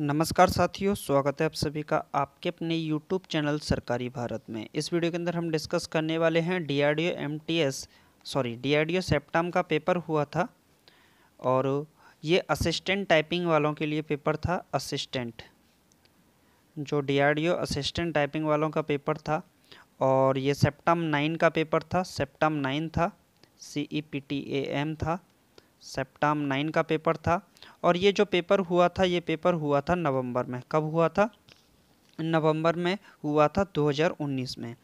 नमस्कार साथियों स्वागत है आप सभी का आपके अपने YouTube चैनल सरकारी भारत में इस वीडियो के अंदर हम डिस्कस करने वाले हैं D R D O M T S sorry D R D O CEPTAM का पेपर हुआ था और ये असिस्टेंट टाइपिंग वालों के लिए पेपर था असिस्टेंट जो D R D O assistant typing वालों का पेपर था और ये सेप्टाम नाइन का पेपर था सेप्टाम नाइन था C E P T A M था सेप्टाम नाइन का पेपर था और ये जो पेपर हुआ था ये पेपर हुआ था नवंबर में कब हुआ था नवंबर में हुआ था 2019 में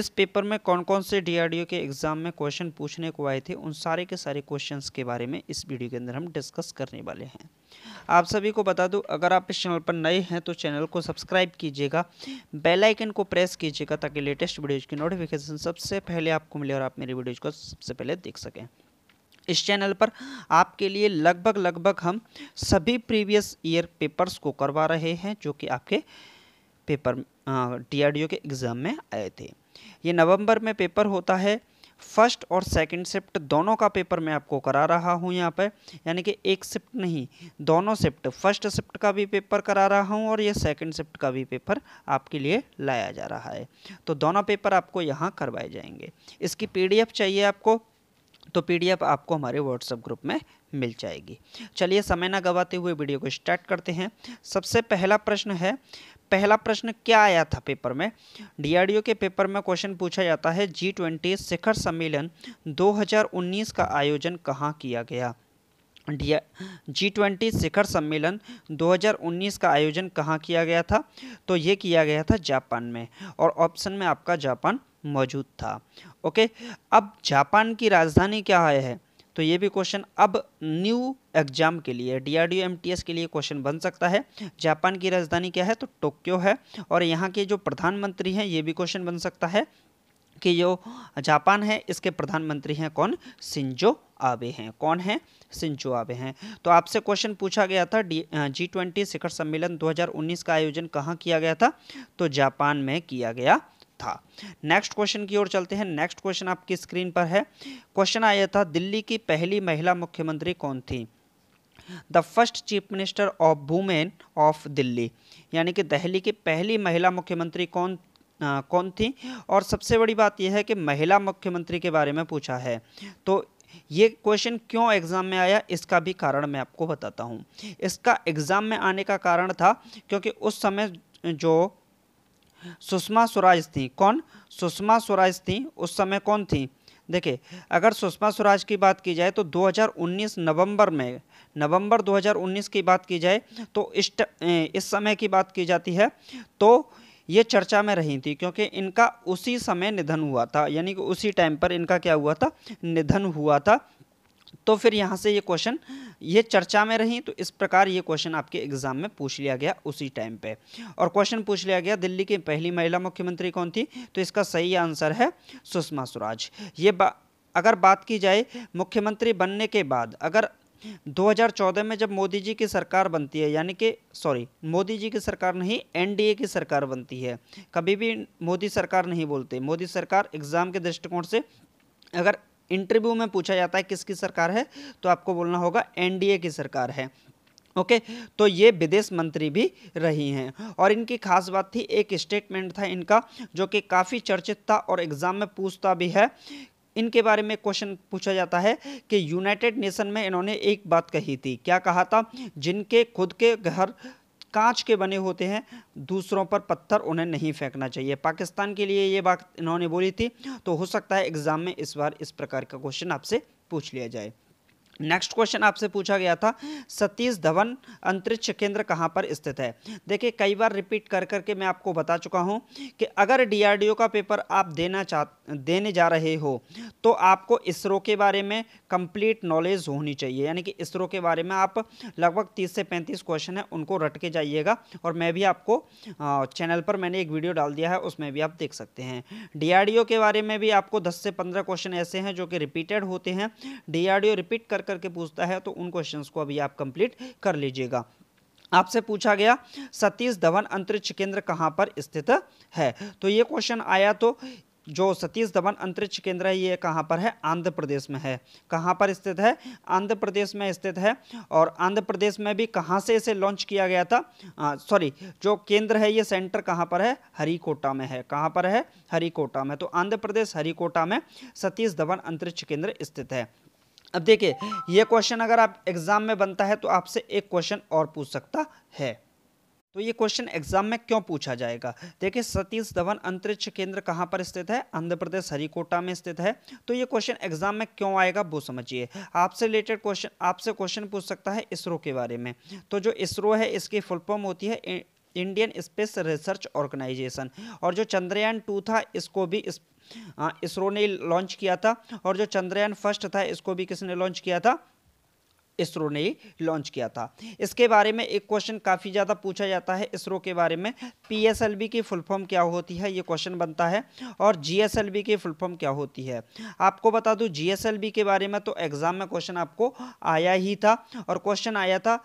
इस पेपर में कौन कौन से डीआरडीओ के एग्ज़ाम में क्वेश्चन पूछने को आए थे उन सारे के सारे क्वेश्चंस के बारे में इस वीडियो के अंदर हम डिस्कस करने वाले हैं आप सभी को बता दूं अगर आप इस चैनल पर नए हैं तो चैनल को सब्सक्राइब कीजिएगा बेल आइकन को प्रेस कीजिएगा ताकि लेटेस्ट वीडियोज़ की नोटिफिकेशन सबसे पहले आपको मिले और आप मेरी वीडियोज़ को सबसे पहले देख सकें इस चैनल पर आपके लिए लगभग लगभग हम सभी प्रीवियस ईयर पेपर्स को करवा रहे हैं जो कि आपके पेपर डी के एग्ज़ाम में आए थे ये नवंबर में पेपर होता है फर्स्ट और सेकंड शिफ्ट दोनों का पेपर मैं आपको करा रहा हूँ यहाँ पर यानी कि एक शिफ्ट नहीं दोनों शिफ्ट फर्स्ट शिफ्ट का भी पेपर करा रहा हूँ और ये सेकंड शिफ्ट का भी पेपर आपके लिए लाया जा रहा है तो दोनों पेपर आपको यहाँ करवाए जाएंगे इसकी पीडीएफ चाहिए आपको तो पीडीएफ आपको हमारे व्हाट्सएप ग्रुप में मिल जाएगी चलिए समय ना गवाते हुए वीडियो को स्टार्ट करते हैं सबसे पहला प्रश्न है पहला प्रश्न क्या आया था पेपर में डीआरडीओ के पेपर में क्वेश्चन पूछा जाता है जी ट्वेंटी शिखर सम्मेलन 2019 का आयोजन कहाँ किया गया जी ट्वेंटी शिखर सम्मेलन 2019 का आयोजन कहाँ किया गया था तो ये किया गया था जापान में और ऑप्शन में आपका जापान मौजूद था ओके अब जापान की राजधानी क्या है तो ये भी क्वेश्चन अब न्यू एग्जाम के लिए डीआरडीओ एमटीएस के लिए क्वेश्चन बन सकता है जापान की राजधानी क्या है तो टोक्यो है और यहाँ के जो प्रधानमंत्री हैं ये भी क्वेश्चन बन सकता है कि जो जापान है इसके प्रधानमंत्री हैं कौन सिंजो आबे हैं कौन हैं सिंचो आबे हैं तो आपसे क्वेश्चन पूछा गया था डी जी ट्वेंटी शिखर सम्मेलन 2019 का आयोजन कहाँ किया गया था तो जापान में किया गया था नेक्स्ट क्वेश्चन की ओर चलते हैं नेक्स्ट क्वेश्चन आपकी स्क्रीन पर है क्वेश्चन आया था दिल्ली की पहली महिला मुख्यमंत्री कौन थी the first chief minister of women of Delhi यानी कि दिल्ली की पहली महिला मुख्यमंत्री कौन आ, कौन थी और सबसे बड़ी बात यह है कि महिला मुख्यमंत्री के बारे में पूछा है तो ये क्वेश्चन क्यों एग्ज़ाम में आया इसका भी कारण मैं आपको बताता हूँ इसका एग्ज़ाम में आने का कारण था क्योंकि उस समय जो सुषमा स्वराज थी कौन सुषमा स्वराज थी उस समय कौन थी देखिए अगर सुषमा स्वराज की बात की जाए तो 2019 नवंबर में नवंबर 2019 की बात की जाए तो इस इस समय की बात की जाती है तो ये चर्चा में रही थी क्योंकि इनका उसी समय निधन हुआ था यानी कि उसी टाइम पर इनका क्या हुआ था निधन हुआ था तो फिर यहाँ से ये क्वेश्चन ये चर्चा में रही तो इस प्रकार ये क्वेश्चन आपके एग्जाम में पूछ लिया गया उसी टाइम पे और क्वेश्चन पूछ लिया गया दिल्ली की पहली महिला मुख्यमंत्री कौन थी तो इसका सही आंसर है सुषमा स्वराज ये बा, अगर बात की जाए मुख्यमंत्री बनने के बाद अगर 2014 में जब मोदी जी की सरकार बनती है यानी कि सॉरी मोदी जी की सरकार नहीं एनडीए की सरकार बनती है कभी भी मोदी सरकार नहीं बोलते मोदी सरकार एग्ज़ाम के दृष्टिकोण से अगर इंटरव्यू में पूछा जाता है किसकी सरकार है तो आपको बोलना होगा एनडीए की सरकार है ओके okay, तो ये विदेश मंत्री भी रही हैं और इनकी खास बात थी एक स्टेटमेंट था इनका जो कि काफ़ी चर्चित था और एग्ज़ाम में पूछता भी है इनके बारे में क्वेश्चन पूछा जाता है कि यूनाइटेड नेशन में इन्होंने एक बात कही थी क्या कहा था जिनके खुद के घर कांच के बने होते हैं दूसरों पर पत्थर उन्हें नहीं फेंकना चाहिए पाकिस्तान के लिए ये बात इन्होंने बोली थी तो हो सकता है एग्ज़ाम में इस बार इस प्रकार का क्वेश्चन आपसे पूछ लिया जाए नेक्स्ट क्वेश्चन आपसे पूछा गया था सतीश धवन अंतरिक्ष केंद्र कहाँ पर स्थित है देखिए कई बार रिपीट कर करके मैं आपको बता चुका हूँ कि अगर डीआरडीओ का पेपर आप देना चाह देने जा रहे हो तो आपको इसरो के बारे में कंप्लीट नॉलेज होनी चाहिए यानी कि इसरो के बारे में आप लगभग तीस से पैंतीस क्वेश्चन है उनको रट के जाइएगा और मैं भी आपको चैनल पर मैंने एक वीडियो डाल दिया है उसमें भी आप देख सकते हैं डी के बारे में भी आपको दस से पंद्रह क्वेश्चन ऐसे हैं जो कि रिपीटेड होते हैं डी रिपीट कर करके पूछता है तो उन क्वेश्चंस को अभी आप कंप्लीट कर लीजिएगा आपसे पूछा गया सतीश धवन अंतरिक्ष केंद्र कहाँ पर स्थित है तो ये क्वेश्चन आया तो जो सतीश धवन अंतरिक्ष केंद्र है ये कहाँ पर है आंध्र प्रदेश में है कहाँ पर स्थित है आंध्र प्रदेश में स्थित है और आंध्र प्रदेश में भी कहाँ से इसे लॉन्च किया गया था सॉरी जो केंद्र है ये सेंटर कहाँ पर है हरिकोटा में है कहाँ पर है हरिकोटा में तो आंध्र प्रदेश हरिकोटा में सतीश धवन अंतरिक्ष केंद्र स्थित है अब देखिए ये क्वेश्चन अगर आप एग्ज़ाम में बनता है तो आपसे एक क्वेश्चन और पूछ सकता है तो ये क्वेश्चन एग्जाम में क्यों पूछा जाएगा देखिए सतीश धवन अंतरिक्ष केंद्र कहाँ पर स्थित है आंध्र प्रदेश हरिकोटा में स्थित है तो ये क्वेश्चन एग्जाम में क्यों आएगा वो समझिए आपसे रिलेटेड क्वेश्चन आपसे क्वेश्चन पूछ सकता है इसरो के बारे में तो जो इसरो है इसकी फुल फॉर्म होती है इंडियन स्पेस रिसर्च ऑर्गेनाइजेशन और जो चंद्रयान टू था इसको भी इस हाँ, इसरो ने लॉन्च किया था और जो चंद्रयान फर्स्ट था इसको भी किसने लॉन्च किया था इसरो ने लॉन्च किया था इसके बारे में एक क्वेश्चन काफ़ी ज़्यादा पूछा जाता है इसरो के बारे में पीएसएलबी की फुल फॉर्म क्या होती है ये क्वेश्चन बनता है और जीएसएलबी की फुल फॉर्म क्या होती है आपको बता दूं जीएसएलबी के बारे में तो एग्ज़ाम में क्वेश्चन आपको आया ही था और क्वेश्चन आया था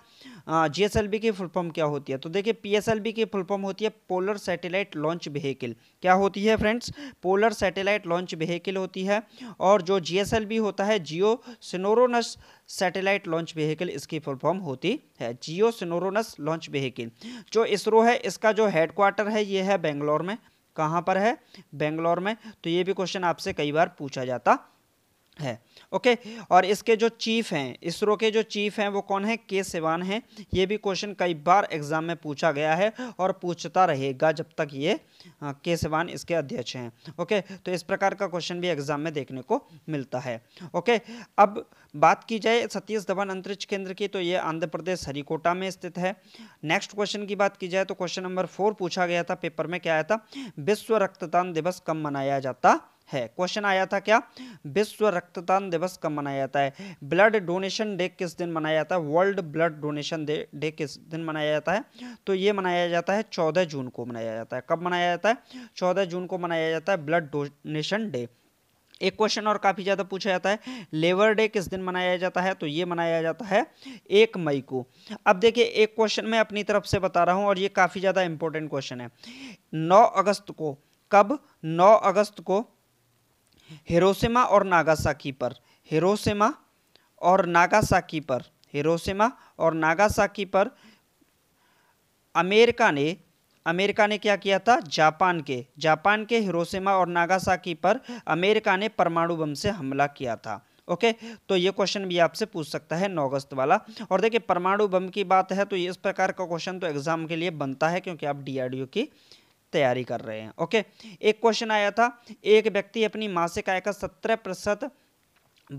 जी हाँ, एस की फुल फॉर्म क्या होती है तो देखिए पी की फुल फॉर्म होती है पोलर सैटेलाइट लॉन्च व्हीकल क्या होती है friends polar satellite launch vehicle होती है और जो जी होता है geo synchronous satellite launch vehicle इसकी फुल फॉर्म होती है जियो सिनोरोनस लॉन्च व्हीकल जो इसरो है इसका जो हेडक्वार्टर है ये है बेंगलोर में कहाँ पर है बेंगलोर में तो ये भी क्वेश्चन आपसे कई बार पूछा जाता है ओके और इसके जो चीफ हैं इसरो के जो चीफ हैं वो कौन है के सिवान हैं ये भी क्वेश्चन कई बार एग्जाम में पूछा गया है और पूछता रहेगा जब तक ये के हाँ, सिवान इसके अध्यक्ष हैं ओके तो इस प्रकार का क्वेश्चन भी एग्जाम में देखने को मिलता है ओके अब बात की जाए सतीश धवन अंतरिक्ष केंद्र की तो ये आंध्र प्रदेश हरिकोटा में स्थित है नेक्स्ट क्वेश्चन की बात की जाए तो क्वेश्चन नंबर फोर पूछा गया था पेपर में क्या आया था विश्व रक्तदान दिवस कब मनाया जाता है क्वेश्चन आया था क्या विश्व रक्तदान दिवस कब मनाया जाता है ब्लड डोनेशन डे किस दिन मनाया जाता है वर्ल्ड ब्लड डोनेशन डे किस दिन मनाया जाता है तो ये मनाया जाता है चौदह जून को मनाया जाता है कब मनाया जाता है चौदह जून को मनाया जाता है ब्लड डोनेशन डे एक क्वेश्चन और काफ़ी ज़्यादा पूछा जाता है लेबर डे किस दिन मनाया जाता है तो ये मनाया जाता है एक मई को अब देखिए एक क्वेश्चन मैं अपनी तरफ से बता रहा हूँ और ये काफ़ी ज़्यादा इंपॉर्टेंट क्वेश्चन है नौ अगस्त को कब 9 अगस्त को हिरोशिमा और नागासाकी पर हिरोशिमा और नागासाकी पर हिरोशिमा और नागासाकी पर अमेरिका ने अमेरिका ने क्या किया था जापान के जापान के हिरोशिमा और नागासाकी पर अमेरिका ने परमाणु बम से हमला किया था ओके तो ये क्वेश्चन भी आपसे पूछ सकता है नौ अगस्त वाला और देखिए परमाणु बम की बात है तो इस प्रकार का क्वेश्चन तो एग्जाम के लिए बनता है क्योंकि आप डीआरडीओ की तैयारी कर रहे हैं ओके एक क्वेश्चन आया था एक व्यक्ति अपनी मासिक आय का सत्रह प्रतिशत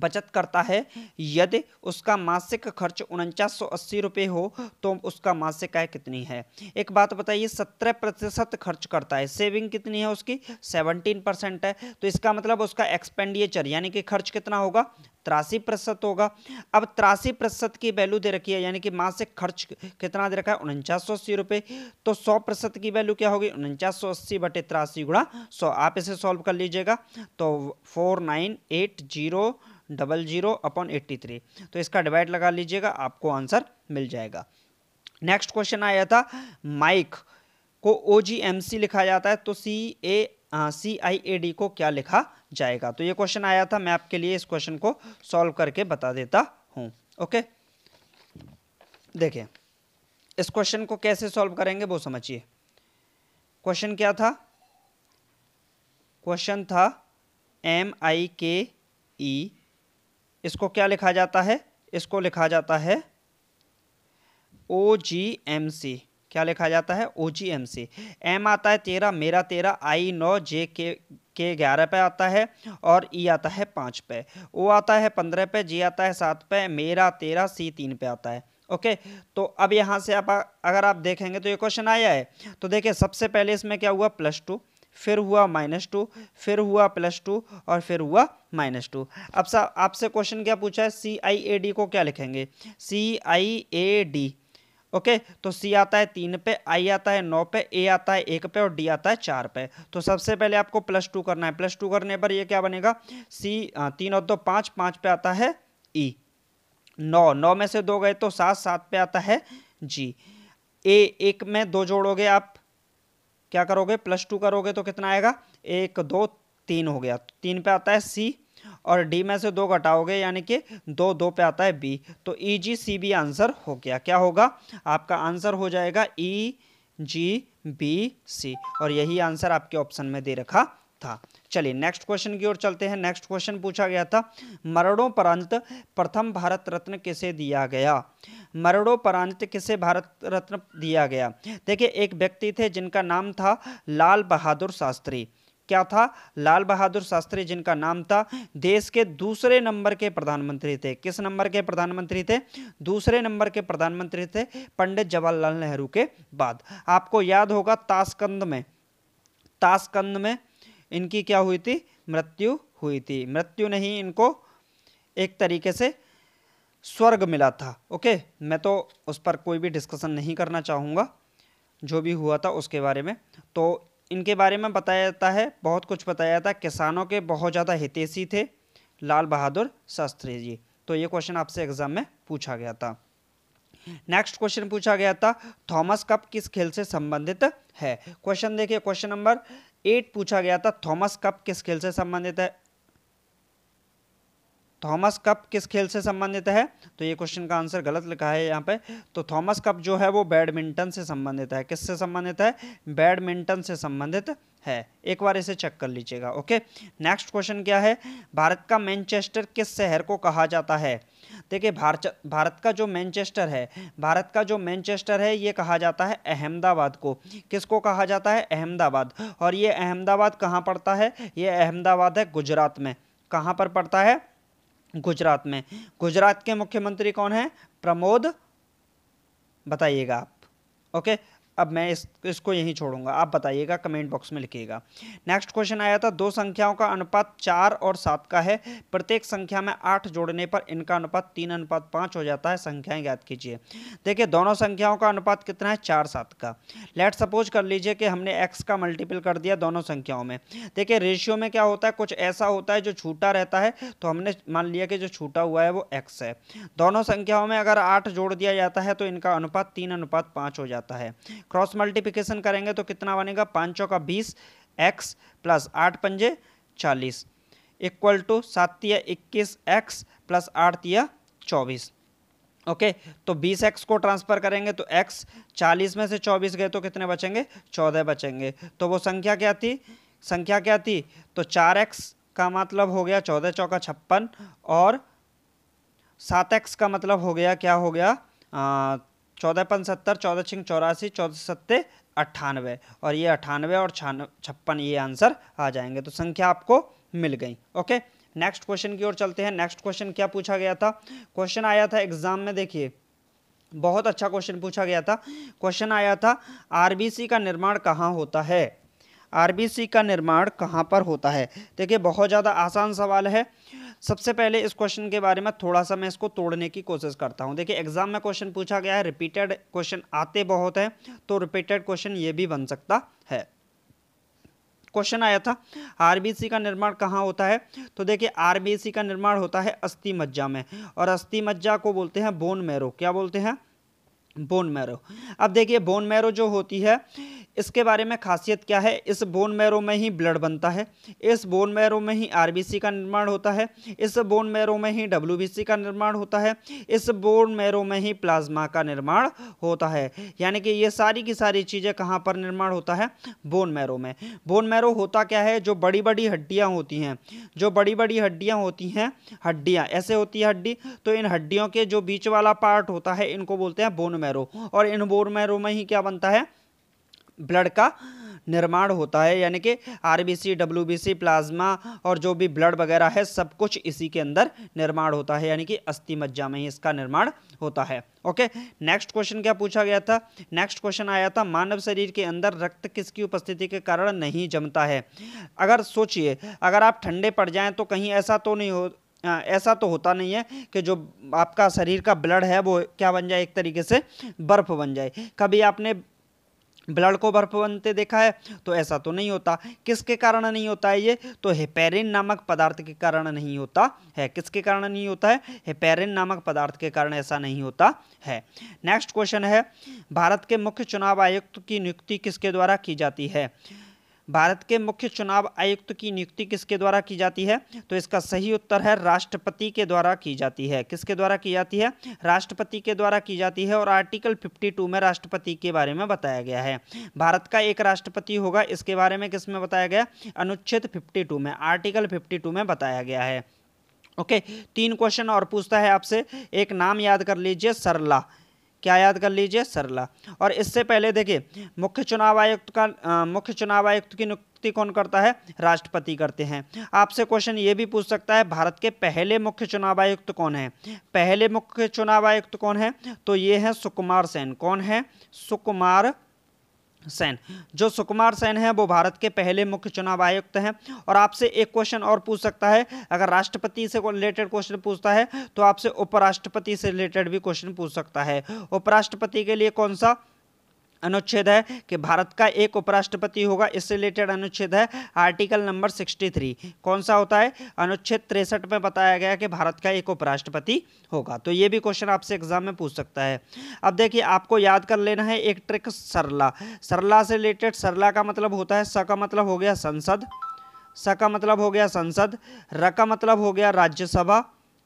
बचत करता है यदि उसका मासिक खर्च उनचास सौ अस्सी रुपये हो तो उसका मासिक आय कितनी है एक बात बताइए सत्रह प्रतिशत खर्च करता है सेविंग कितनी है उसकी सेवनटीन परसेंट है तो इसका मतलब उसका एक्सपेंडिचर यानी कि खर्च कितना होगा तिरासी प्रतिशत होगा अब तिरासी प्रतिशत की वैल्यू दे रखी है यानी कि मासिक खर्च कितना दे रखा है उनचास सौ अस्सी रुपये तो सौ प्रतिशत की वैल्यू क्या होगी उनचास सौ अस्सी बटे तिरासी गुणा सौ आप इसे सॉल्व कर लीजिएगा तो four nine eight zero double zero upon eighty three तो इसका डिवाइड लगा लीजिएगा आपको आंसर मिल जाएगा नेक्स्ट क्वेश्चन आया था माइक को ओ जी एम सी लिखा जाता है तो सी ए सी आई ए डी को क्या लिखा जाएगा तो ये क्वेश्चन आया था मैं आपके लिए इस क्वेश्चन को सॉल्व करके बता देता हूँ ओके देखिए इस क्वेश्चन को कैसे सॉल्व करेंगे वो समझिए क्वेश्चन क्या था क्वेश्चन था एम आई के ई इसको क्या लिखा जाता है इसको लिखा जाता है ओ जी एम सी क्या लिखा जाता है ओ जी एम से एम आता है तेरह मेरा तेरह आई नौ जे के के ग्यारह पे आता है और ई e आता है पाँच पे ओ आता है पंद्रह पे जी आता है सात पे मेरा तेरह सी तीन पे आता है ओके तो अब यहाँ से आप अगर आप देखेंगे तो ये क्वेश्चन आया है तो देखिए सबसे पहले इसमें क्या हुआ प्लस टू फिर हुआ माइनस टू फिर हुआ प्लस टू और फिर हुआ माइनस टू अब सा आपसे क्वेश्चन क्या पूछा है सी आई ए डी को क्या लिखेंगे सी आई ए डी ओके तो सी आता है तीन पे आई आता है नौ पे ए आता है एक पे और डी आता है चार पे तो सबसे पहले आपको प्लस टू करना है प्लस टू करने पर ये क्या बनेगा सी तीन और दो पाँच पाँच पे आता है ई e। नौ नौ में से दो गए तो सात सात पे आता है जी ए एक में दो जोड़ोगे आप क्या करोगे प्लस टू करोगे तो कितना आएगा एक दो तीन हो गया तीन पे आता है सी और डी में से दो घटाओगे यानी कि दो दो पे आता है बी तो ई जी सी बी आंसर हो गया क्या होगा आपका आंसर हो जाएगा ई जी बी सी और यही आंसर आपके ऑप्शन में दे रखा था चलिए नेक्स्ट क्वेश्चन की ओर चलते हैं नेक्स्ट क्वेश्चन पूछा गया था मरणोपरांत प्रथम भारत रत्न किसे दिया गया मरणोपरांत किसे भारत रत्न दिया गया देखिए एक व्यक्ति थे जिनका नाम था लाल बहादुर शास्त्री क्या था लाल बहादुर शास्त्री जिनका नाम था देश के दूसरे नंबर के प्रधानमंत्री थे किस नंबर के प्रधानमंत्री थे दूसरे नंबर के प्रधानमंत्री थे पंडित जवाहरलाल नेहरू के बाद आपको याद होगा ताशकंद में ताशकंद में इनकी क्या हुई थी मृत्यु हुई थी मृत्यु नहीं इनको एक तरीके से स्वर्ग मिला था ओके मैं तो उस पर कोई भी डिस्कशन नहीं करना चाहूँगा जो भी हुआ था उसके बारे में तो इनके बारे में बताया जाता है बहुत कुछ बताया जाता है किसानों के बहुत ज़्यादा हितेशी थे लाल बहादुर शास्त्री जी तो ये क्वेश्चन आपसे एग्जाम में पूछा गया था नेक्स्ट क्वेश्चन पूछा गया था थॉमस कप किस खेल से संबंधित है क्वेश्चन देखिए क्वेश्चन नंबर एट पूछा गया था थॉमस कप किस खेल से संबंधित है थॉमस कप किस खेल से संबंधित है तो ये क्वेश्चन का आंसर गलत लिखा है यहाँ पे तो थॉमस कप जो है वो बैडमिंटन से संबंधित है किससे संबंधित है बैडमिंटन से संबंधित है एक बार इसे चेक कर लीजिएगा ओके नेक्स्ट क्वेश्चन क्या है भारत का मैनचेस्टर किस शहर को कहा जाता है देखिए भारत भारत का जो मैनचेस्टर है भारत का जो मैनचेस्टर है ये कहा जाता है अहमदाबाद को किसको कहा जाता है अहमदाबाद और ये अहमदाबाद कहाँ पड़ता है ये अहमदाबाद है गुजरात में कहाँ पर पड़ता है गुजरात में गुजरात के मुख्यमंत्री कौन है प्रमोद बताइएगा आप ओके अब मैं इस इसको यहीं छोड़ूंगा आप बताइएगा कमेंट बॉक्स में लिखिएगा नेक्स्ट क्वेश्चन आया था दो संख्याओं का अनुपात चार और सात का है प्रत्येक संख्या में आठ जोड़ने पर इनका अनुपात तीन अनुपात पाँच हो जाता है संख्याएँ याद कीजिए देखिए दोनों संख्याओं का अनुपात कितना है चार सात का लेट सपोज कर लीजिए कि हमने एक्स का मल्टीपल कर दिया दोनों संख्याओं में देखिए रेशियो में क्या होता है कुछ ऐसा होता है जो छूटा रहता है तो हमने मान लिया कि जो छूटा हुआ है वो एक्स है दोनों संख्याओं में अगर आठ जोड़ दिया जाता है तो इनका अनुपात तीन अनुपात पाँच हो जाता है क्रॉस मल्टीप्लिकेशन करेंगे तो कितना बनेगा पाँच चौका बीस एक्स प्लस आठ पंजे चालीस इक्वल टू सात या इक्कीस एक्स प्लस आठ या चौबीस ओके तो बीस एक्स को ट्रांसफ़र करेंगे तो एक्स चालीस में से चौबीस गए तो कितने बचेंगे चौदह बचेंगे तो वो संख्या क्या थी संख्या क्या थी तो चार एक्स का मतलब हो गया चौदह चौका छप्पन और सात एक्स का मतलब हो गया क्या हो गया चौदह पन सत्तर चौदह छिंग चौरासी चौदह सत्ते अट्ठानवे और ये अट्ठानवे और छान छप्पन ये आंसर आ जाएंगे तो संख्या आपको मिल गई ओके नेक्स्ट क्वेश्चन की ओर चलते हैं नेक्स्ट क्वेश्चन क्या पूछा गया था क्वेश्चन आया था एग्जाम में देखिए बहुत अच्छा क्वेश्चन पूछा गया था क्वेश्चन आया था आरबीसी का निर्माण कहाँ होता है आरबीसी का निर्माण कहाँ पर होता है देखिए बहुत ज़्यादा आसान सवाल है सबसे पहले इस क्वेश्चन के बारे में थोड़ा सा मैं इसको तोड़ने की कोशिश करता हूँ देखिए एग्जाम में क्वेश्चन पूछा गया है रिपीटेड क्वेश्चन आते बहुत हैं तो रिपीटेड क्वेश्चन ये भी बन सकता है क्वेश्चन आया था आरबीसी का निर्माण कहाँ होता है तो देखिए आरबीसी का निर्माण होता है अस्थि मज्जा में और अस्थि मज्जा को बोलते हैं बोन मैरो क्या बोलते हैं बोन मैरो अब देखिए बोन मैरो जो होती है इसके बारे में खासियत क्या है इस बोन मैरो में ही ब्लड बनता है इस बोन मैरो में ही आर का निर्माण होता है इस बोन मैरो में ही डब्ल्यू का निर्माण होता है इस बोन मैरो में ही प्लाज्मा का निर्माण होता है यानी कि ये सारी की सारी चीज़ें कहाँ पर निर्माण होता है बोन मैरो में बोन मैरो होता क्या है जो बड़ी बड़ी हड्डियाँ होती हैं जो बड़ी बड़ी हड्डियाँ होती हैं हड्डियाँ ऐसे होती है हड्डी तो इन हड्डियों के जो बीच वाला पार्ट होता है इनको बोलते हैं बोन मैरो और इन बोन मैरो में ही क्या बनता है ब्लड का निर्माण होता है यानी कि आरबीसी डब्ल्यूबीसी प्लाज्मा और जो भी ब्लड वगैरह है सब कुछ इसी के अंदर निर्माण होता है यानी कि अस्थि मज्जा में ही इसका निर्माण होता है ओके नेक्स्ट क्वेश्चन क्या पूछा गया था नेक्स्ट क्वेश्चन आया था मानव शरीर के अंदर रक्त किसकी उपस्थिति के कारण नहीं जमता है अगर सोचिए अगर आप ठंडे पड़ जाएँ तो कहीं ऐसा तो नहीं हो आ, ऐसा तो होता नहीं है कि जो आपका शरीर का ब्लड है वो क्या बन जाए एक तरीके से बर्फ़ बन जाए कभी आपने ब्लड को बर्फ बनते देखा है तो ऐसा तो नहीं होता किसके कारण नहीं होता है ये तो हेपेरिन नामक पदार्थ के कारण नहीं होता है किसके कारण नहीं होता है हेपेरिन नामक पदार्थ के कारण ऐसा नहीं होता है नेक्स्ट क्वेश्चन है भारत के मुख्य चुनाव आयुक्त की नियुक्ति किसके द्वारा की जाती है भारत के मुख्य चुनाव आयुक्त की नियुक्ति किसके द्वारा की जाती है तो इसका सही उत्तर है राष्ट्रपति के द्वारा की जाती है किसके द्वारा की जाती है राष्ट्रपति के द्वारा की जाती है और आर्टिकल 52 में राष्ट्रपति के बारे में बताया गया है भारत का एक राष्ट्रपति होगा इसके बारे में किस में बताया गया अनुच्छेद टू में आर्टिकल टू में बताया गया है ओके तीन क्वेश्चन और पूछता है आपसे एक नाम याद कर लीजिए सरला क्या याद कर लीजिए सरला और इससे पहले देखिए मुख्य चुनाव आयुक्त का मुख्य चुनाव आयुक्त की नियुक्ति कौन करता है राष्ट्रपति करते हैं आपसे क्वेश्चन ये भी पूछ सकता है भारत के पहले मुख्य चुनाव आयुक्त कौन है पहले मुख्य चुनाव आयुक्त कौन है तो ये हैं सुकुमार सेन कौन है सुकुमार सेन जो सुकुमार सेन हैं वो भारत के पहले मुख्य चुनाव आयुक्त हैं और आपसे एक क्वेश्चन और पूछ सकता है अगर राष्ट्रपति से रिलेटेड क्वेश्चन पूछता है तो आपसे उपराष्ट्रपति से रिलेटेड भी क्वेश्चन पूछ सकता है उपराष्ट्रपति के लिए कौन सा अनुच्छेद है कि भारत का एक उपराष्ट्रपति होगा इससे रिलेटेड अनुच्छेद है आर्टिकल नंबर सिक्सटी थ्री कौन सा होता है अनुच्छेद तिरसठ में बताया गया कि भारत का एक उपराष्ट्रपति होगा तो ये भी क्वेश्चन आपसे एग्जाम में पूछ सकता है अब देखिए आपको याद कर लेना है एक ट्रिक सरला सरला से रिलेटेड सरला का मतलब होता है स का मतलब हो गया संसद स का मतलब हो गया संसद र का मतलब हो गया राज्यसभा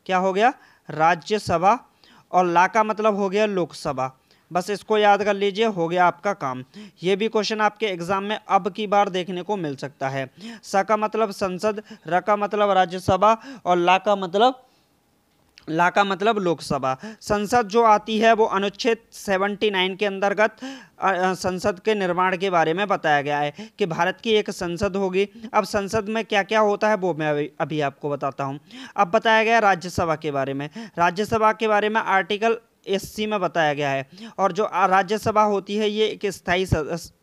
क्या हो गया राज्यसभा और ला का मतलब हो गया लोकसभा बस इसको याद कर लीजिए हो गया आपका काम ये भी क्वेश्चन आपके एग्जाम में अब की बार देखने को मिल सकता है स का मतलब संसद र का मतलब राज्यसभा और ला का मतलब ला का मतलब लोकसभा संसद जो आती है वो अनुच्छेद 79 के अंतर्गत संसद के निर्माण के बारे में बताया गया है कि भारत की एक संसद होगी अब संसद में क्या क्या होता है वो मैं अभी अभी आपको बताता हूँ अब बताया गया राज्यसभा के बारे में राज्यसभा के बारे में आर्टिकल एससी में बताया गया है और जो राज्यसभा होती है ये एक स्थायी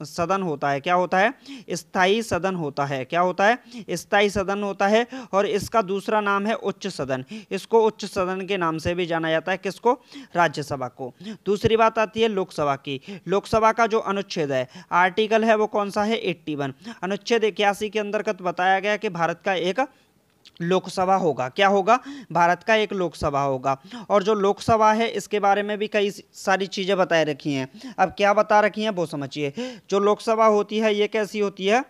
सदन होता है क्या होता है स्थायी सदन होता है क्या होता है स्थायी सदन होता है और इसका दूसरा नाम है उच्च सदन इसको उच्च सदन के नाम से भी जाना जाता है किसको राज्यसभा को दूसरी बात आती है लोकसभा की लोकसभा का जो अनुच्छेद है आर्टिकल है वो कौन सा है एट्टी अनुच्छेद इक्यासी के अंतर्गत बताया गया कि भारत का एक लोकसभा होगा क्या होगा भारत का एक लोकसभा होगा और जो लोकसभा है इसके बारे में भी कई सारी चीज़ें बताए रखी हैं अब क्या बता रखी हैं वो समझिए जो लोकसभा होती है ये कैसी होती है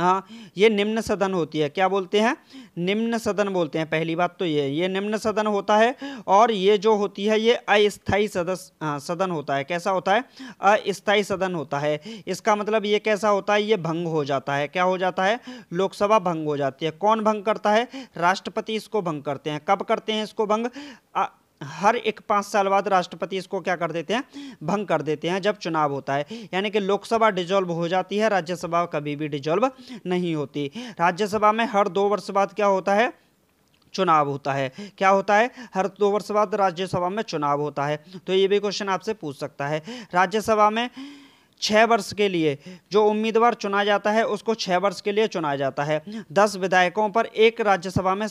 हाँ ये निम्न सदन होती है क्या बोलते हैं निम्न सदन बोलते हैं पहली बात तो ये ये निम्न सदन होता है और ये जो होती है ये अस्थायी सदस्य हाँ, सदन होता है कैसा होता है अस्थाई सदन होता है इसका मतलब ये कैसा होता है ये भंग हो जाता है क्या हो जाता है लोकसभा भंग हो जाती है कौन भंग करता है राष्ट्रपति इसको भंग करते हैं कब करते हैं इसको भंग हर एक पाँच साल बाद राष्ट्रपति इसको क्या कर देते हैं भंग कर देते हैं जब चुनाव होता है यानी कि लोकसभा डिजोल्व हो जाती है राज्यसभा कभी भी डिजोल्व नहीं होती राज्यसभा में हर दो वर्ष बाद क्या होता है चुनाव होता है क्या होता है हर दो वर्ष बाद राज्यसभा में चुनाव होता है तो ये भी क्वेश्चन आपसे पूछ सकता है राज्यसभा में छः वर्ष के लिए जो उम्मीदवार चुना जाता है उसको छः वर्ष के लिए चुना जाता है दस विधायकों पर एक राज्यसभा में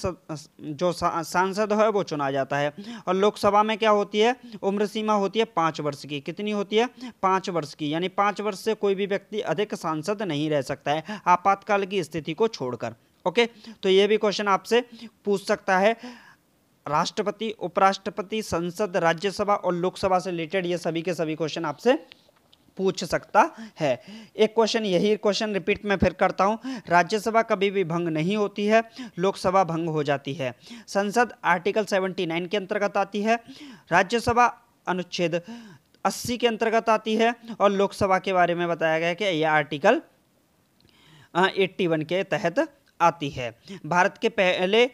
जो सांसद है वो चुना जाता है और लोकसभा में क्या होती है उम्र सीमा होती है पाँच वर्ष की कितनी होती है पाँच वर्ष की यानी पाँच वर्ष से कोई भी व्यक्ति अधिक सांसद नहीं रह सकता है आपातकाल की स्थिति को छोड़कर ओके तो ये भी क्वेश्चन आपसे पूछ सकता है राष्ट्रपति उपराष्ट्रपति संसद राज्यसभा और लोकसभा से रिलेटेड ये सभी के सभी क्वेश्चन आपसे पूछ सकता है एक क्वेश्चन यही क्वेश्चन रिपीट में फिर करता हूँ राज्यसभा कभी भी भंग नहीं होती है लोकसभा भंग हो जाती है संसद आर्टिकल 79 के अंतर्गत आती है राज्यसभा अनुच्छेद 80 के अंतर्गत आती है और लोकसभा के बारे में बताया गया कि यह आर्टिकल एट्टी वन के तहत आती है भारत के पहले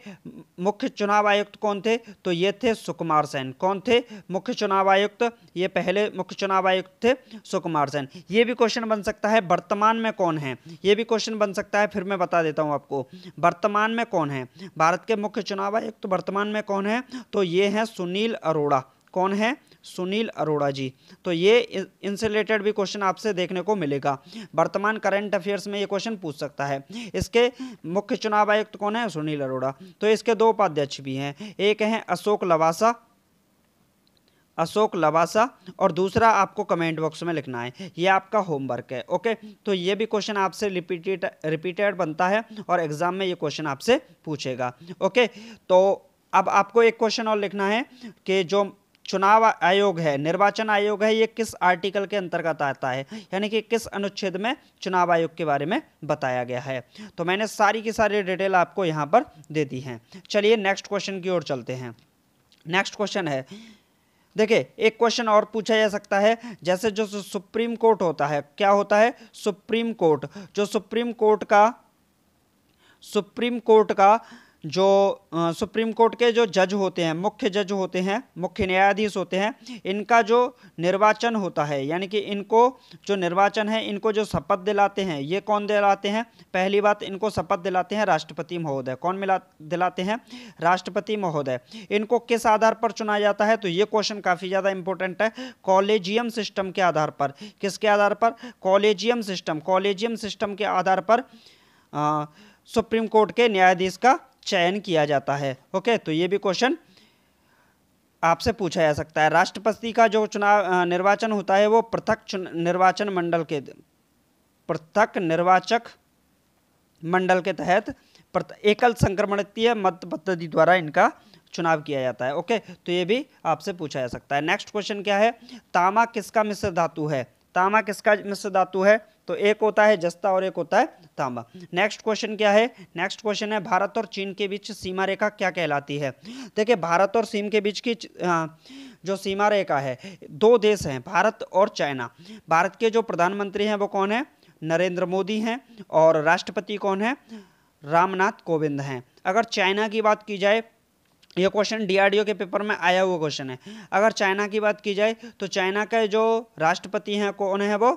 मुख्य चुनाव आयुक्त कौन थे तो ये थे सुकुमार सेन कौन थे मुख्य चुनाव आयुक्त ये पहले मुख्य चुनाव आयुक्त थे सुकुमार सेन ये भी क्वेश्चन बन सकता है वर्तमान में कौन है ये भी क्वेश्चन बन सकता है फिर मैं बता देता हूँ आपको वर्तमान में कौन है भारत के मुख्य चुनाव आयुक्त वर्तमान में कौन है तो ये हैं सुनील अरोड़ा कौन है सुनील अरोड़ा जी तो ये इनसे रिलेटेड भी क्वेश्चन आपसे देखने को मिलेगा वर्तमान करंट अफेयर्स में ये क्वेश्चन पूछ सकता है इसके मुख्य चुनाव आयुक्त कौन है सुनील अरोड़ा तो इसके दो उपाध्यक्ष भी हैं एक हैं अशोक लवासा अशोक लवासा और दूसरा आपको कमेंट बॉक्स में लिखना है ये आपका होमवर्क है ओके तो ये भी क्वेश्चन आपसे रिपीटेड रिपीटेड बनता है और एग्ज़ाम में ये क्वेश्चन आपसे पूछेगा ओके तो अब आपको एक क्वेश्चन और लिखना है कि जो चुनाव आयोग है निर्वाचन आयोग है ये किस आर्टिकल के अंतर्गत आता है यानी कि किस अनुच्छेद में चुनाव आयोग के बारे में बताया गया है तो मैंने सारी की सारी डिटेल आपको यहाँ पर दे दी हैं चलिए नेक्स्ट क्वेश्चन की ओर चलते हैं नेक्स्ट क्वेश्चन है देखिए एक क्वेश्चन और पूछा जा सकता है जैसे जो सुप्रीम कोर्ट होता है क्या होता है सुप्रीम कोर्ट जो सुप्रीम कोर्ट का सुप्रीम कोर्ट का जो सुप्रीम कोर्ट के जो जज होते हैं मुख्य जज होते हैं मुख्य न्यायाधीश होते हैं इनका जो निर्वाचन होता है यानी कि इनको जो निर्वाचन है इनको जो शपथ दिलाते हैं ये कौन दिलाते हैं पहली बात इनको शपथ दिलाते हैं राष्ट्रपति महोदय कौन मिला दिलाते हैं राष्ट्रपति महोदय इनको किस आधार पर चुना जाता है तो ये क्वेश्चन काफ़ी ज़्यादा इंपॉर्टेंट है कॉलेजियम सिस्टम के आधार पर किसके आधार पर कॉलेजियम सिस्टम कॉलेजियम सिस्टम के आधार पर सुप्रीम कोर्ट के न्यायाधीश का चयन किया जाता है ओके तो ये भी क्वेश्चन आपसे पूछा जा सकता है राष्ट्रपति का जो चुनाव निर्वाचन होता है वो पृथक निर्वाचन मंडल के पृथक निर्वाचक मंडल के तहत एकल संक्रमणीय मत पद्धति द्वारा इनका चुनाव किया जाता है ओके तो ये भी आपसे पूछा जा सकता है नेक्स्ट क्वेश्चन क्या है तामा किसका मिश्र धातु है तामा किसका मिश्र धातु है तो एक होता है जस्ता और एक होता है तांबा नेक्स्ट क्वेश्चन क्या है नेक्स्ट क्वेश्चन है भारत और चीन के बीच सीमा रेखा क्या कहलाती है देखिए भारत और चीन के बीच की जो सीमा रेखा है दो देश हैं भारत और चाइना भारत के जो प्रधानमंत्री हैं वो कौन है नरेंद्र मोदी हैं और राष्ट्रपति कौन है रामनाथ कोविंद हैं अगर चाइना की बात की जाए यह क्वेश्चन डीआरडीओ के पेपर में आया हुआ क्वेश्चन है अगर चाइना की बात की जाए तो चाइना के जो राष्ट्रपति हैं कौन है वो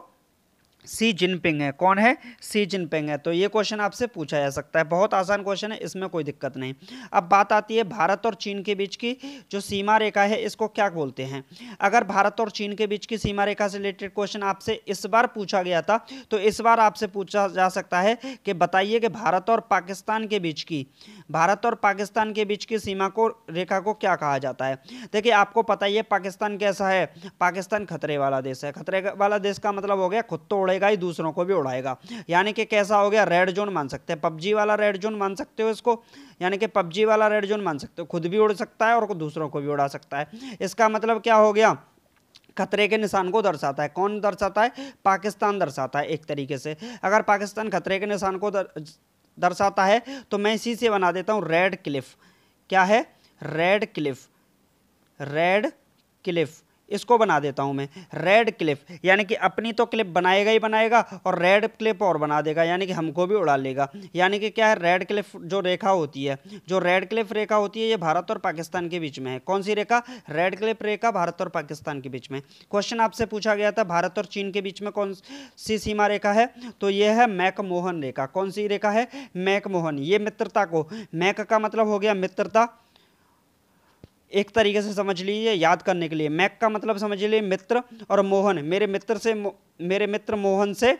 सी जिनपिंग है कौन है सी जिनपिंग है तो ये क्वेश्चन आपसे पूछा जा सकता है बहुत आसान क्वेश्चन है इसमें कोई दिक्कत नहीं अब बात आती है भारत और चीन के बीच की जो सीमा रेखा है इसको क्या बोलते हैं अगर भारत और चीन के बीच की सीमा रेखा से रिलेटेड क्वेश्चन आपसे इस बार पूछा गया था तो इस बार आपसे पूछा जा सकता है कि बताइए कि भारत और पाकिस्तान के बीच की भारत और पाकिस्तान के बीच की सीमा को रेखा को क्या कहा जाता है देखिए आपको पता ही है पाकिस्तान कैसा है पाकिस्तान खतरे वाला देश है खतरे वाला देश का मतलब हो गया खुद तोड़ उड़ेगा ही दूसरों को भी उड़ाएगा यानी कि कैसा हो गया रेड जोन मान सकते हैं पबजी वाला रेड जोन मान सकते हो इसको यानी कि पबजी वाला रेड जोन मान सकते हो खुद भी उड़ सकता है और दूसरों को भी उड़ा सकता है इसका मतलब क्या हो गया खतरे के निशान को दर्शाता है कौन दर्शाता है पाकिस्तान दर्शाता है एक तरीके से अगर पाकिस्तान खतरे के निशान को दर्शाता है तो मैं इसी से बना देता हूँ रेड क्लिफ क्या है रेड क्लिफ रेड क्लिफ इसको बना देता हूँ मैं रेड क्लिप यानी कि अपनी तो क्लिप बनाएगा ही बनाएगा और रेड क्लिप और बना देगा यानी कि हमको भी उड़ा लेगा यानी कि क्या है रेड क्लिप जो रेखा होती है जो रेड क्लिप रेखा होती है ये भारत और पाकिस्तान के बीच में है कौन सी रेखा रेड क्लिप रेखा भारत और पाकिस्तान के बीच में क्वेश्चन आपसे पूछा गया था भारत और चीन के बीच में कौन सी सीमा रेखा है तो ये है मैकमोहन रेखा कौन सी रेखा है मैकमोहन ये मित्रता को मैक का मतलब हो गया मित्रता एक तरीके से समझ लीजिए याद करने के लिए मैक का मतलब समझ लीजिए मित्र और मोहन मेरे मित्र से मेरे मित्र मोहन से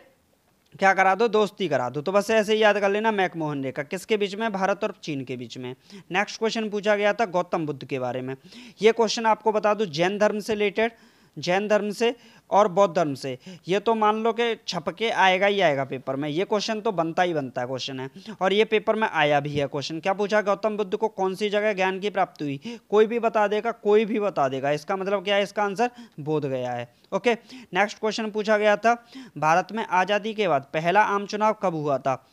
क्या करा दो दोस्ती करा दो तो बस ऐसे ही याद कर लेना मैक मोहन रेखा किसके बीच में भारत और चीन के बीच में नेक्स्ट क्वेश्चन पूछा गया था गौतम बुद्ध के बारे में ये क्वेश्चन आपको बता दूँ जैन धर्म से रिलेटेड जैन धर्म से और बौद्ध धर्म से ये तो मान लो कि छप के आएगा ही आएगा पेपर में ये क्वेश्चन तो बनता ही बनता है क्वेश्चन है और ये पेपर में आया भी है क्वेश्चन क्या पूछा गौतम बुद्ध को कौन सी जगह ज्ञान की प्राप्ति हुई कोई भी बता देगा कोई भी बता देगा इसका मतलब क्या है इसका आंसर बोध गया है ओके नेक्स्ट क्वेश्चन पूछा गया था भारत में आज़ादी के बाद पहला आम चुनाव कब हुआ था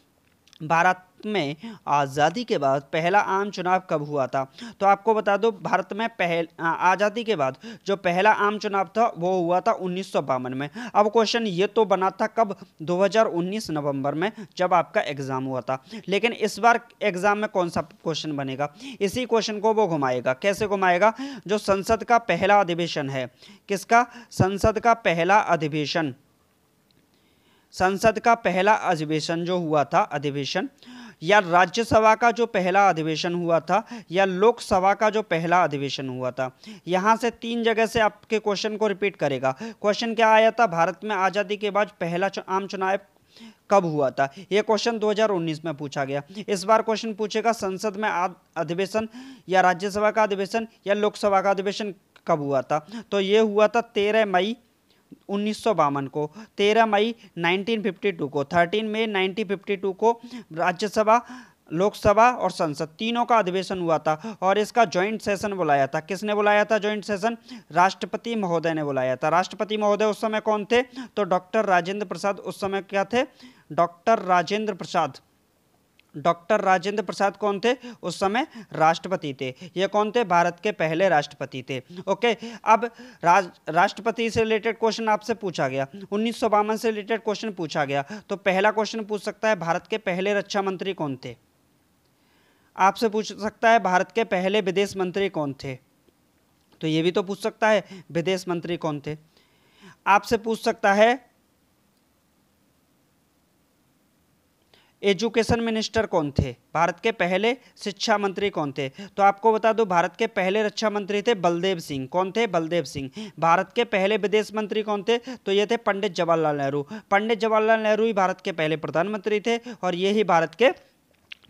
भारत में आज़ादी के बाद पहला आम चुनाव कब हुआ था तो आपको बता दो भारत में पहल आज़ादी के बाद जो पहला आम चुनाव था वो हुआ था उन्नीस में अब क्वेश्चन ये तो बना था कब 2019 नवंबर में जब आपका एग्ज़ाम हुआ था लेकिन इस बार एग्ज़ाम में कौन सा क्वेश्चन बनेगा इसी क्वेश्चन को वो घुमाएगा कैसे घुमाएगा जो संसद का पहला अधिवेशन है किसका संसद का पहला अधिवेशन संसद का पहला अधिवेशन जो हुआ था अधिवेशन या राज्यसभा का जो पहला अधिवेशन हुआ था या लोकसभा का जो पहला अधिवेशन हुआ था यहाँ से तीन जगह से आपके क्वेश्चन को रिपीट करेगा क्वेश्चन क्या आया था भारत में आज़ादी के बाद पहला आम चुनाव कब हुआ था यह क्वेश्चन 2019 में पूछा गया इस बार क्वेश्चन पूछेगा संसद में अधिवेशन या राज्यसभा का अधिवेशन या लोकसभा का अधिवेशन कब हुआ था तो ये हुआ था तेरह मई उन्नीस को 13 मई 1952 को 13 मई 1952 को राज्यसभा लोकसभा और संसद तीनों का अधिवेशन हुआ था और इसका जॉइंट सेशन बुलाया था किसने बुलाया था जॉइंट सेशन राष्ट्रपति महोदय ने बुलाया था राष्ट्रपति महोदय उस समय कौन थे तो डॉक्टर राजेंद्र प्रसाद उस समय क्या थे डॉक्टर राजेंद्र प्रसाद डॉक्टर राजेंद्र प्रसाद कौन थे उस समय राष्ट्रपति थे ये कौन थे भारत के पहले राष्ट्रपति थे ओके अब राज राष्ट्रपति से रिलेटेड क्वेश्चन आपसे पूछा गया उन्नीस से रिलेटेड क्वेश्चन पूछा गया तो पहला क्वेश्चन पूछ सकता है भारत के पहले रक्षा मंत्री कौन थे आपसे पूछ सकता है भारत के पहले विदेश मंत्री कौन थे तो ये भी तो पूछ सकता है विदेश मंत्री कौन थे आपसे पूछ सकता है एजुकेशन मिनिस्टर कौन थे भारत के पहले शिक्षा मंत्री कौन थे तो आपको बता दो भारत के पहले रक्षा मंत्री थे बलदेव सिंह कौन थे बलदेव सिंह भारत के पहले विदेश मंत्री कौन थे तो ये थे पंडित जवाहरलाल नेहरू पंडित जवाहरलाल नेहरू ही भारत के पहले प्रधानमंत्री थे और ये ही भारत के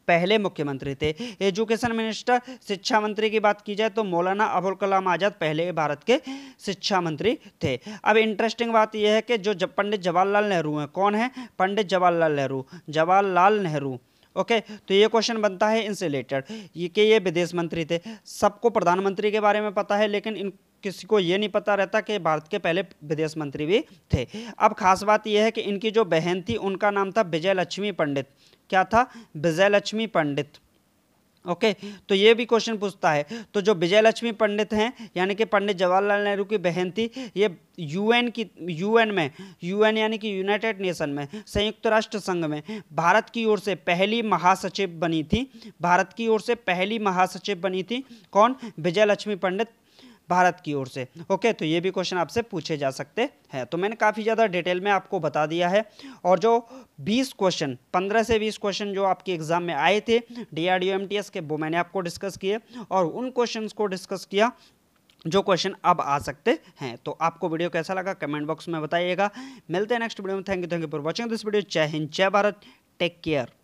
पहले मुख्यमंत्री थे एजुकेशन मिनिस्टर शिक्षा मंत्री की बात की जाए तो मौलाना अबुल कलाम आज़ाद पहले भारत के शिक्षा मंत्री थे अब इंटरेस्टिंग बात यह है कि जो पंडित जवाहरलाल नेहरू हैं कौन है पंडित जवाहरलाल नेहरू जवाहरलाल नेहरू ओके okay, तो ये क्वेश्चन बनता है इनसे रिलेटेड ये कि ये विदेश मंत्री थे सबको प्रधानमंत्री के बारे में पता है लेकिन इन किसी को ये नहीं पता रहता कि भारत के पहले विदेश मंत्री भी थे अब खास बात यह है कि इनकी जो बहन थी उनका नाम था विजय लक्ष्मी पंडित क्या था विजय लक्ष्मी पंडित ओके okay, तो ये भी क्वेश्चन पूछता है तो जो विजय लक्ष्मी पंडित हैं यानी कि पंडित जवाहरलाल नेहरू की बहन थी ये यूएन की यूएन में यूएन यानी कि यूनाइटेड नेशन में संयुक्त राष्ट्र संघ में भारत की ओर से पहली महासचिव बनी थी भारत की ओर से पहली महासचिव बनी थी कौन विजय लक्ष्मी पंडित भारत की ओर से ओके तो ये भी क्वेश्चन आपसे पूछे जा सकते हैं तो मैंने काफ़ी ज़्यादा डिटेल में आपको बता दिया है और जो 20 क्वेश्चन 15 से 20 क्वेश्चन जो आपके एग्ज़ाम में आए थे डी आर के वो मैंने आपको डिस्कस किए और उन क्वेश्चन को डिस्कस किया जो क्वेश्चन अब आ सकते हैं तो आपको वीडियो कैसा लगा कमेंट बॉक्स में बताइएगा मिलते हैं नेक्स्ट वीडियो में thank you thank you for watching this video जय हिंद जय भारत टेक केयर